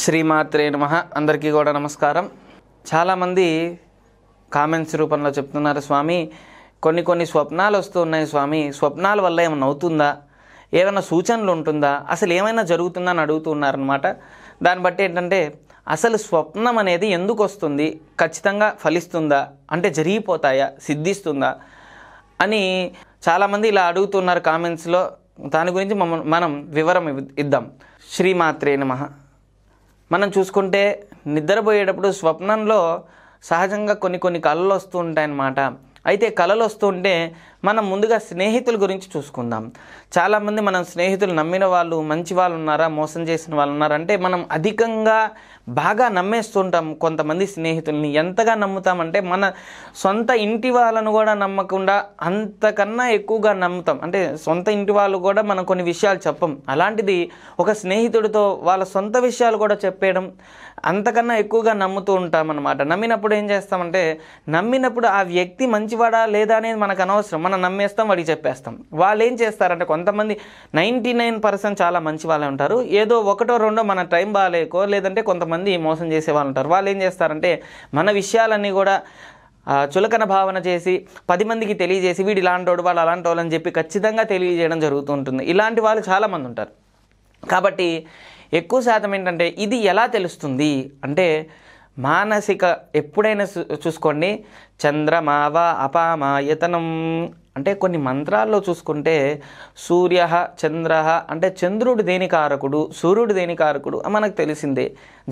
శ్రీమాత్రే నమ అందరికీ కూడా నమస్కారం చాలామంది కామెంట్స్ రూపంలో చెప్తున్నారు స్వామి కొన్ని కొన్ని స్వప్నాలు వస్తూ ఉన్నాయి స్వామి స్వప్నాల వల్ల ఏమైనా అవుతుందా ఏమైనా సూచనలు ఉంటుందా అసలు ఏమైనా జరుగుతుందా అని అడుగుతున్నారనమాట దాన్ని బట్టి ఏంటంటే అసలు స్వప్నం అనేది ఎందుకు వస్తుంది ఖచ్చితంగా ఫలిస్తుందా అంటే జరిగిపోతాయా సిద్ధిస్తుందా అని చాలామంది ఇలా అడుగుతున్నారు కామెంట్స్లో దాని గురించి మనం వివరం ఇద్దాం శ్రీమాత్రే నమ మనం చూసుకుంటే నిద్రపోయేటప్పుడు స్వప్నంలో సహజంగా కొన్ని కొన్ని కళలు వస్తూ ఉంటాయన్నమాట అయితే కళలు వస్తుంటే మనం ముందుగా స్నేహితుల గురించి చూసుకుందాం చాలామంది మనం స్నేహితులు నమ్మిన వాళ్ళు మంచి వాళ్ళు ఉన్నారా మోసం చేసిన వాళ్ళు ఉన్నారా అంటే మనం అధికంగా బాగా నమ్మేస్తుంటాం కొంతమంది స్నేహితుల్ని ఎంతగా నమ్ముతామంటే మన సొంత ఇంటి వాళ్ళను కూడా నమ్మకుండా అంతకన్నా ఎక్కువగా నమ్ముతాం అంటే సొంత ఇంటి వాళ్ళు కూడా మనం కొన్ని విషయాలు చెప్పం అలాంటిది ఒక స్నేహితుడితో వాళ్ళ సొంత విషయాలు కూడా చెప్పేయడం అంతకన్నా ఎక్కువగా నమ్ముతూ ఉంటాం అనమాట నమ్మినప్పుడు ఏం చేస్తామంటే నమ్మినప్పుడు ఆ వ్యక్తి మంచివాడా లేదా అనేది మనకు అనవసరం మనం నమ్మేస్తాం వాడికి చెప్పేస్తాం వాళ్ళు ఏం చేస్తారంటే కొంతమంది నైంటీ నైన్ పర్సెంట్ చాలా మంచి వాళ్ళే ఉంటారు ఏదో ఒకటో రెండో మన టైం బాగాలేకో లేదంటే కొంతమంది మోసం చేసే వాళ్ళు ఉంటారు వాళ్ళు ఏం చేస్తారంటే మన విషయాలన్నీ కూడా చులకన భావన చేసి పది మందికి తెలియజేసి వీడు ఇలాంటోడు వాళ్ళు అలాంటి వాళ్ళు అని చెప్పి ఖచ్చితంగా తెలియజేయడం జరుగుతూ ఉంటుంది ఇలాంటి వాళ్ళు చాలామంది ఉంటారు కాబట్టి ఎక్కువ శాతం ఏంటంటే ఇది ఎలా తెలుస్తుంది అంటే మానసిక ఎప్పుడైనా చూసుకోండి చంద్రమావ అపామాయతనం అంటే కొన్ని మంత్రాల్లో చూసుకుంటే సూర్య చంద్ర అంటే చంద్రుడు దేని కారకుడు సూర్యుడు దేని కారకుడు మనకు తెలిసిందే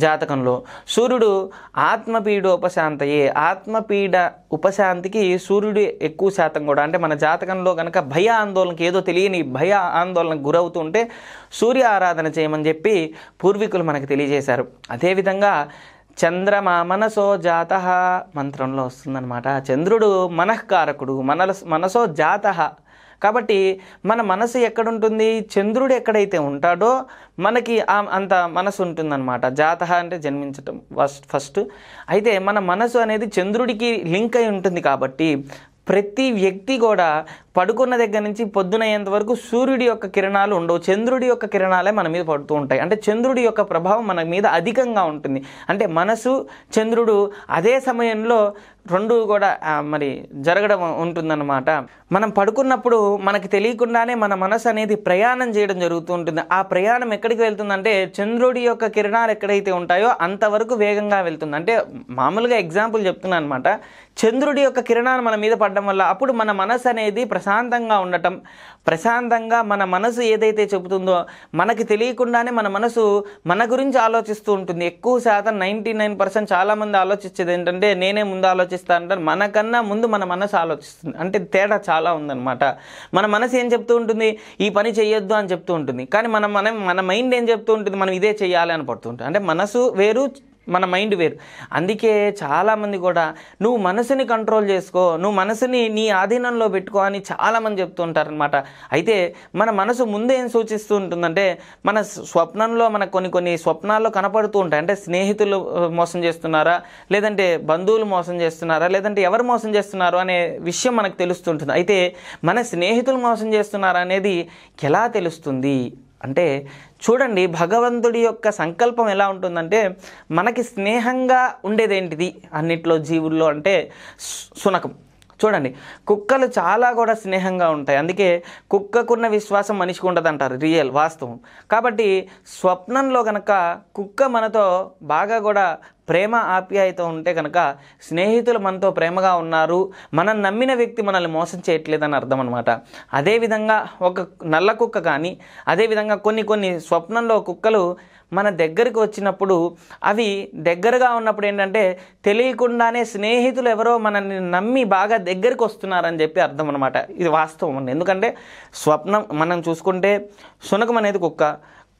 జాతకంలో సూర్యుడు ఆత్మపీడ ఉపశాంతయే ఆత్మపీడ ఉపశాంతికి సూర్యుడు ఎక్కువ శాతం కూడా అంటే మన జాతకంలో కనుక భయ ఆందోళనకి ఏదో తెలియని భయ ఆందోళనకు గురవుతుంటే సూర్య ఆరాధన చేయమని చెప్పి పూర్వీకులు మనకు తెలియజేశారు అదేవిధంగా చంద్రమా మనసో జాత మంత్రంలో వస్తుందన్నమాట చంద్రుడు మనఃకారకుడు మనల మనసో జాత కాబట్టి మన మనసు ఎక్కడుంటుంది చంద్రుడు ఎక్కడైతే ఉంటాడో మనకి అంత మనసు ఉంటుందన్నమాట జాత అంటే జన్మించటం ఫస్ట్ ఫస్ట్ అయితే మన మనసు అనేది చంద్రుడికి లింక్ అయి ఉంటుంది కాబట్టి ప్రతి వ్యక్తి కూడా పడుకున్న దగ్గర నుంచి పొద్దునయ్యేంత వరకు సూర్యుడి యొక్క కిరణాలు ఉండవు చంద్రుడి యొక్క కిరణాలే మన మీద పడుతూ ఉంటాయి అంటే చంద్రుడి యొక్క ప్రభావం మన మీద అధికంగా ఉంటుంది అంటే మనసు చంద్రుడు అదే సమయంలో రెండు కూడా మరి జరగడం ఉంటుందన్నమాట మనం పడుకున్నప్పుడు మనకి తెలియకుండానే మన మనసు అనేది ప్రయాణం చేయడం జరుగుతూ ఉంటుంది ఆ ప్రయాణం ఎక్కడికి వెళ్తుందంటే చంద్రుడి యొక్క కిరణాలు ఎక్కడైతే ఉంటాయో అంతవరకు వేగంగా వెళ్తుంది అంటే మామూలుగా ఎగ్జాంపుల్ చెప్తున్నా అనమాట చంద్రుడి యొక్క కిరణాలు మన మీద పడడం వల్ల అప్పుడు మన మనసు అనేది ప్రశాంతంగా ఉండటం ప్రశాంతంగా మన మనసు ఏదైతే చెబుతుందో మనకి తెలియకుండానే మన మనసు మన గురించి ఆలోచిస్తూ ఉంటుంది ఎక్కువ శాతం నైంటీ నైన్ పర్సెంట్ చాలామంది ఆలోచించేది ఏంటంటే నేనే ముందు ఆలోచిస్తా అంటారు మనకన్నా ముందు మన మనసు ఆలోచిస్తుంది అంటే తేడా చాలా ఉందన్నమాట మన మనసు ఏం చెప్తూ ఉంటుంది ఈ పని చేయొద్దు అని చెప్తూ ఉంటుంది కానీ మన మన మన మైండ్ ఏం చెప్తూ ఉంటుంది మనం ఇదే చేయాలి అని పడుతుంటుంది అంటే మనసు వేరు మన మైండ్ వేరు అందుకే చాలామంది కూడా నువ్వు మనసుని కంట్రోల్ చేసుకో నువ్వు మనసుని నీ ఆధీనంలో పెట్టుకో అని చాలామంది చెప్తుంటారనమాట అయితే మన మనసు ముందేం సూచిస్తూ ఉంటుందంటే మన స్వప్నంలో మన కొన్ని కొన్ని స్వప్నాల్లో కనపడుతూ ఉంటాయి అంటే స్నేహితులు మోసం చేస్తున్నారా లేదంటే బంధువులు మోసం చేస్తున్నారా లేదంటే ఎవరు మోసం చేస్తున్నారు అనే విషయం మనకు తెలుస్తుంటుంది అయితే మన స్నేహితులు మోసం చేస్తున్నారా అనేది ఎలా తెలుస్తుంది అంటే చూడండి భగవంతుడి యొక్క సంకల్పం ఎలా ఉంటుందంటే మనకి స్నేహంగా ఉండేదేంటిది అన్నిట్లో జీవుల్లో అంటే సునకం చూడండి కుక్కలు చాలా కూడా స్నేహంగా ఉంటాయి అందుకే కుక్కకున్న విశ్వాసం మనిషికి ఉండదు అంటారు రియల్ వాస్తవం కాబట్టి స్వప్నంలో కనుక కుక్క మనతో బాగా కూడా ప్రేమ ఆప్యాయత ఉంటే కనుక స్నేహితులు మనతో ప్రేమగా ఉన్నారు మనం నమ్మిన వ్యక్తి మనల్ని మోసం చేయట్లేదని అర్థం అనమాట అదేవిధంగా ఒక నల్ల కుక్క కానీ అదేవిధంగా కొన్ని కొన్ని స్వప్నంలో కుక్కలు మన దగ్గరికి వచ్చినప్పుడు అవి దగ్గరగా ఉన్నప్పుడు ఏంటంటే తెలియకుండానే స్నేహితులు ఎవరో మనల్ని నమ్మి బాగా దగ్గరికి వస్తున్నారని చెప్పి అర్థం అనమాట ఇది వాస్తవం ఎందుకంటే స్వప్నం మనం చూసుకుంటే శునకం అనేది కుక్క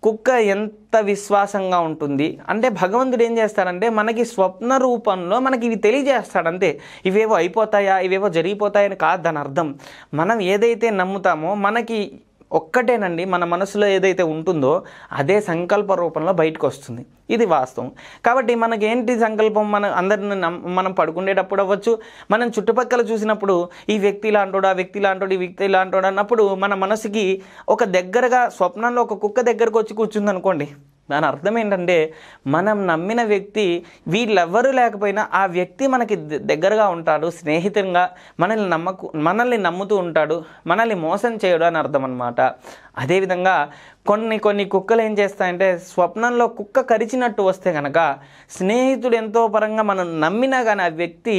కుక్క ఎంత విశ్వాసంగా ఉంటుంది అంటే భగవంతుడు ఏం చేస్తాడంటే మనకి స్వప్న రూపంలో మనకి ఇవి తెలియజేస్తాడంతే ఇవేవో అయిపోతాయా ఇవేవో జరిగిపోతాయని కాదు దాని అర్థం మనం ఏదైతే నమ్ముతామో మనకి ఒక్కటేనండి మన మనసులో ఏదైతే ఉంటుందో అదే సంకల్ప రూపంలో బయటకు వస్తుంది ఇది వాస్తవం కాబట్టి మనకేంటి సంకల్పం మన అందరిని మనం పడుకునేటప్పుడు అవ్వచ్చు మనం చుట్టుపక్కల చూసినప్పుడు ఈ వ్యక్తి లాంటోడు ఆ వ్యక్తి లాంటోడు ఈ వ్యక్తి లాంటోడు అన్నప్పుడు మన మనసుకి ఒక దగ్గరగా స్వప్నంలో ఒక కుక్క దగ్గరకు వచ్చి కూర్చుంది అనుకోండి దాని అర్థం ఏంటంటే మనం నమ్మిన వ్యక్తి వీళ్ళెవ్వరూ లేకపోయినా ఆ వ్యక్తి మనకి దగ్గరగా ఉంటాడు స్నేహితంగా మనల్ని నమ్మకు మనల్ని నమ్ముతూ ఉంటాడు మనల్ని మోసం చేయడు అని అర్థం అనమాట అదేవిధంగా కొన్ని కొన్ని కుక్కలు ఏం చేస్తాయంటే స్వప్నంలో కుక్క కరిచినట్టు వస్తే కనుక స్నేహితుడు ఎంతో పరంగా మనం నమ్మినా కానీ ఆ వ్యక్తి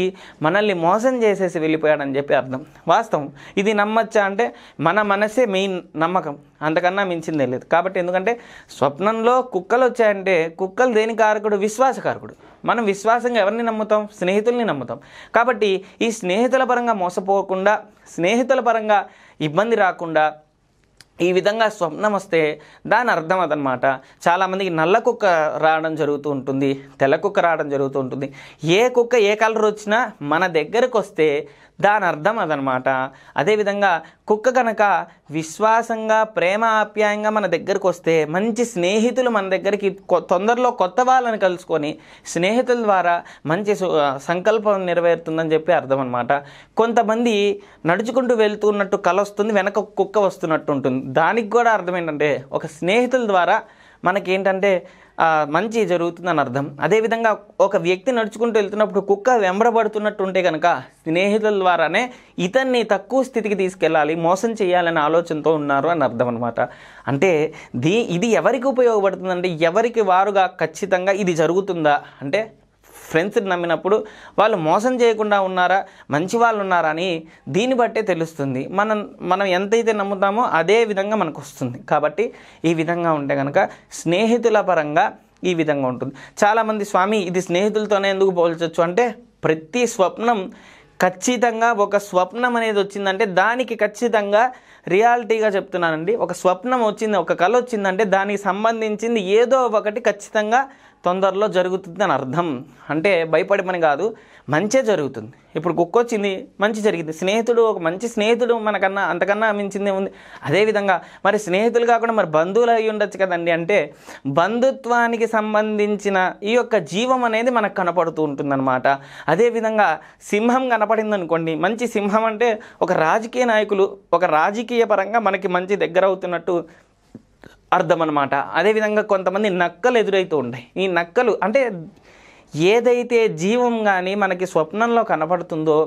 మనల్ని మోసం చేసేసి వెళ్ళిపోయాడని చెప్పి అర్థం వాస్తవం ఇది నమ్మచ్చా అంటే మన మనసే మెయిన్ నమ్మకం అంతకన్నా మించింది లేదు కాబట్టి ఎందుకంటే స్వప్నంలో కుక్కలు వచ్చాయంటే కుక్కలు దేని కారకుడు విశ్వాసకారకుడు మనం విశ్వాసంగా ఎవరిని నమ్ముతాం స్నేహితుల్ని నమ్ముతాం కాబట్టి ఈ స్నేహితుల పరంగా మోసపోకుండా స్నేహితుల పరంగా ఇబ్బంది రాకుండా ఈ విధంగా స్వప్నం వస్తే దాని అర్థం అదనమాట చాలామందికి నల్ల కుక్క రావడం జరుగుతూ ఉంటుంది తెల్ల కుక్క రావడం జరుగుతూ ఉంటుంది ఏ కుక్క ఏ కలర్ వచ్చినా మన దగ్గరకు వస్తే దాని అర్థం అదనమాట అదేవిధంగా కుక్క కనుక విశ్వాసంగా ప్రేమ ఆప్యాయంగా మన దగ్గరకు వస్తే మంచి స్నేహితులు మన దగ్గరికి తొందరలో కొత్త వాళ్ళని కలుసుకొని స్నేహితుల ద్వారా మంచి సంకల్పం నెరవేరుతుందని చెప్పి అర్థం అనమాట కొంతమంది నడుచుకుంటూ వెళ్తున్నట్టు కలొస్తుంది వస్తుంది వెనక కుక్క వస్తున్నట్టు ఉంటుంది దానికి కూడా అర్థం ఏంటంటే ఒక స్నేహితుల ద్వారా మనకేంటంటే మంచి జరుగుతుందని అర్థం అదేవిధంగా ఒక వ్యక్తి నడుచుకుంటూ వెళ్తున్నప్పుడు కుక్క ఉంటే కనుక స్నేహితుల ద్వారానే ఇతన్ని తక్కువ స్థితికి తీసుకెళ్ళాలి మోసం చేయాలనే ఆలోచనతో ఉన్నారు అని అర్థం అనమాట అంటే దీ ఇది ఎవరికి ఉపయోగపడుతుందంటే ఎవరికి వారుగా ఖచ్చితంగా ఇది జరుగుతుందా అంటే ఫ్రెండ్స్ని నమ్మినప్పుడు వాళ్ళు మోసం చేయకుండా ఉన్నారా మంచి వాళ్ళు ఉన్నారా అని దీన్ని బట్టే తెలుస్తుంది మనం మనం ఎంతైతే నమ్ముతామో అదే విధంగా మనకు వస్తుంది కాబట్టి ఈ విధంగా ఉంటే కనుక స్నేహితుల పరంగా ఈ విధంగా ఉంటుంది చాలామంది స్వామి ఇది స్నేహితులతోనే ఎందుకు పోల్చొచ్చు అంటే ప్రతి స్వప్నం ఖచ్చితంగా ఒక స్వప్నం అనేది వచ్చిందంటే దానికి ఖచ్చితంగా రియాలిటీగా చెప్తున్నానండి ఒక స్వప్నం వచ్చింది ఒక కళ వచ్చిందంటే దానికి సంబంధించింది ఏదో ఒకటి ఖచ్చితంగా తొందరలో జరుగుతుంది అని అర్థం అంటే భయపడి పని కాదు మంచే జరుగుతుంది ఇప్పుడు కుక్క వచ్చింది మంచి జరిగింది స్నేహితుడు ఒక మంచి స్నేహితుడు మనకన్నా అంతకన్నా మించిందే ఉంది అదేవిధంగా మరి స్నేహితులు కాకుండా మరి బంధువులు అయి ఉండొచ్చు కదండి అంటే బంధుత్వానికి సంబంధించిన ఈ యొక్క జీవం అనేది మనకు కనపడుతూ ఉంటుందన్నమాట అదేవిధంగా సింహం కనపడింది అనుకోండి మంచి సింహం అంటే ఒక రాజకీయ నాయకులు ఒక రాజకీయ పరంగా మనకి మంచి దగ్గర అవుతున్నట్టు అర్థం అనమాట అదేవిధంగా కొంతమంది నక్కలు ఎదురైతూ ఉంటాయి ఈ నక్కలు అంటే ఏదైతే జీవం కానీ మనకి స్వప్నంలో కనపడుతుందో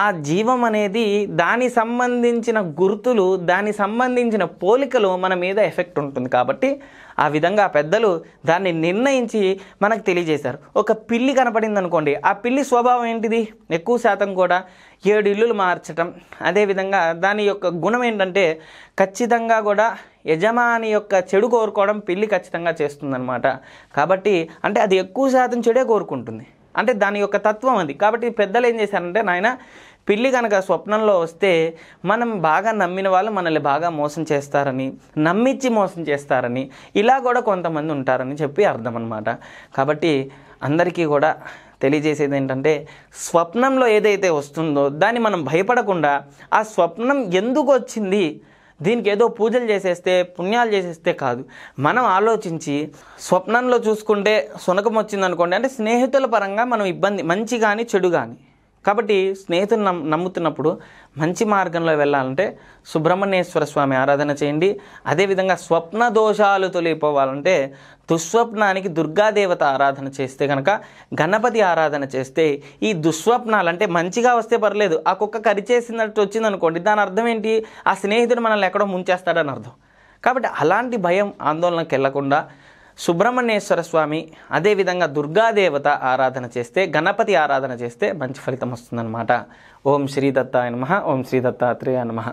ఆ జీవం అనేది దాని సంబంధించిన గుర్తులు దాని సంబంధించిన పోలికలు మన మీద ఎఫెక్ట్ ఉంటుంది కాబట్టి ఆ విధంగా పెద్దలు దాన్ని నిర్ణయించి మనకు తెలియజేశారు ఒక పిల్లి కనపడింది అనుకోండి ఆ పిల్లి స్వభావం ఏంటిది ఎక్కువ శాతం కూడా ఏడు ఇల్లులు మార్చటం అదేవిధంగా దాని యొక్క గుణం ఏంటంటే ఖచ్చితంగా కూడా యజమాని యొక్క చెడు కోరుకోవడం పిల్లి ఖచ్చితంగా చేస్తుందన్నమాట కాబట్టి అంటే అది ఎక్కువ శాతం చెడే కోరుకుంటుంది అంటే దాని యొక్క తత్వం అది కాబట్టి పెద్దలు ఏం చేశారంటే నాయన పిల్లి కనుక స్వప్నంలో వస్తే మనం బాగా నమ్మిన వాళ్ళు మనల్ని బాగా మోసం చేస్తారని నమ్మించి మోసం చేస్తారని ఇలా కూడా కొంతమంది ఉంటారని చెప్పి అర్థం అనమాట కాబట్టి అందరికీ కూడా తెలియజేసేది ఏంటంటే స్వప్నంలో ఏదైతే వస్తుందో దాన్ని మనం భయపడకుండా ఆ స్వప్నం ఎందుకు వచ్చింది దీనికి ఏదో పూజలు చేసేస్తే పుణ్యాలు చేసేస్తే కాదు మనం ఆలోచించి స్వప్నంలో చూసుకుంటే సునకం వచ్చింది అనుకోండి అంటే స్నేహితుల పరంగా మనం ఇబ్బంది మంచి కానీ చెడు కానీ కాబట్టి స్నేహితులు నమ్ నమ్ముతున్నప్పుడు మంచి మార్గంలో వెళ్ళాలంటే సుబ్రహ్మణ్యేశ్వర స్వామి ఆరాధన చేయండి అదేవిధంగా స్వప్న దోషాలు తొలిపోవాలంటే దుస్వప్నానికి దుర్గాదేవత ఆరాధన చేస్తే కనుక గణపతి ఆరాధన చేస్తే ఈ దుస్వప్నాలు అంటే మంచిగా వస్తే పర్లేదు ఆ కుక్క కరిచేసినట్టు వచ్చింది అనుకోండి దాని అర్థం ఏంటి ఆ స్నేహితుడు మనల్ని ఎక్కడో ముంచేస్తాడని అర్థం కాబట్టి అలాంటి భయం ఆందోళనకి వెళ్లకుండా సుబ్రహ్మణ్యేశ్వర స్వామి అదేవిధంగా దుర్గాదేవత ఆరాధన చేస్తే గణపతి ఆరాధన చేస్తే మంచి ఫలితం వస్తుందన్నమాట ఓం శ్రీ నమ ఓం శ్రీదత్తాత్రేయ నమ